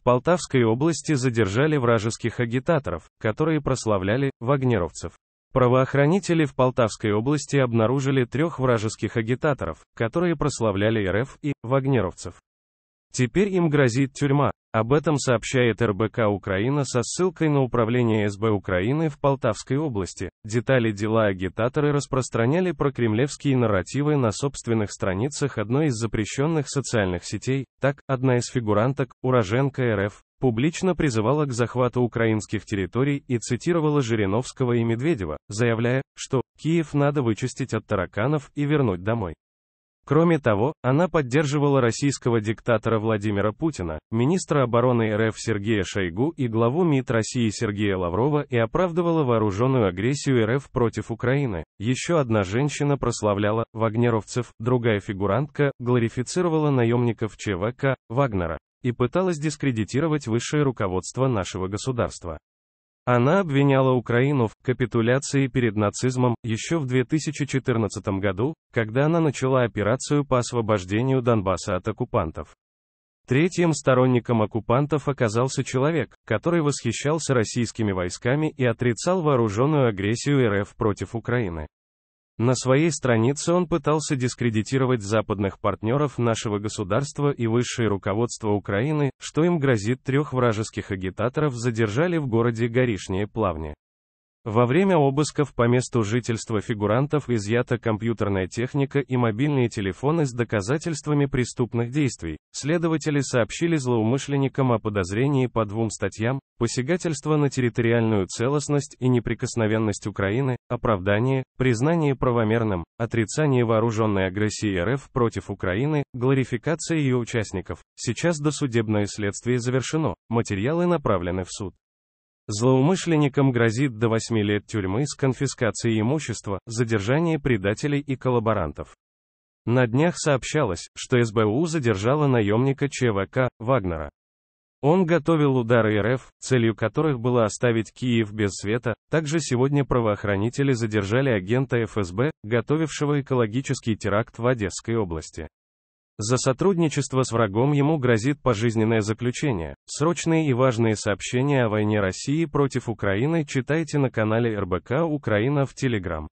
В Полтавской области задержали вражеских агитаторов, которые прославляли вагнеровцев. Правоохранители в Полтавской области обнаружили трех вражеских агитаторов, которые прославляли РФ и вагнеровцев. Теперь им грозит тюрьма, об этом сообщает РБК Украина со ссылкой на управление СБ Украины в Полтавской области. Детали дела агитаторы распространяли про кремлевские нарративы на собственных страницах одной из запрещенных социальных сетей. Так, одна из фигуранток, уроженка РФ, публично призывала к захвату украинских территорий и цитировала Жириновского и Медведева, заявляя, что «Киев надо вычистить от тараканов и вернуть домой». Кроме того, она поддерживала российского диктатора Владимира Путина, министра обороны РФ Сергея Шойгу и главу МИД России Сергея Лаврова и оправдывала вооруженную агрессию РФ против Украины. Еще одна женщина прославляла вагнеровцев, другая фигурантка глорифицировала наемников ЧВК Вагнера и пыталась дискредитировать высшее руководство нашего государства. Она обвиняла Украину в капитуляции перед нацизмом еще в 2014 году, когда она начала операцию по освобождению Донбасса от оккупантов. Третьим сторонником оккупантов оказался человек, который восхищался российскими войсками и отрицал вооруженную агрессию РФ против Украины. На своей странице он пытался дискредитировать западных партнеров нашего государства и высшее руководство Украины, что им грозит трех вражеских агитаторов задержали в городе Горишнее Плавне. Во время обысков по месту жительства фигурантов изъята компьютерная техника и мобильные телефоны с доказательствами преступных действий. Следователи сообщили злоумышленникам о подозрении по двум статьям – посягательство на территориальную целостность и неприкосновенность Украины, оправдание, признание правомерным, отрицание вооруженной агрессии РФ против Украины, гларификация ее участников. Сейчас досудебное следствие завершено, материалы направлены в суд. Злоумышленникам грозит до 8 лет тюрьмы с конфискацией имущества, задержание предателей и коллаборантов. На днях сообщалось, что СБУ задержала наемника ЧВК, Вагнера. Он готовил удары РФ, целью которых было оставить Киев без света. Также сегодня правоохранители задержали агента ФСБ, готовившего экологический теракт в Одесской области. За сотрудничество с врагом ему грозит пожизненное заключение. Срочные и важные сообщения о войне России против Украины читайте на канале РБК Украина в Телеграм.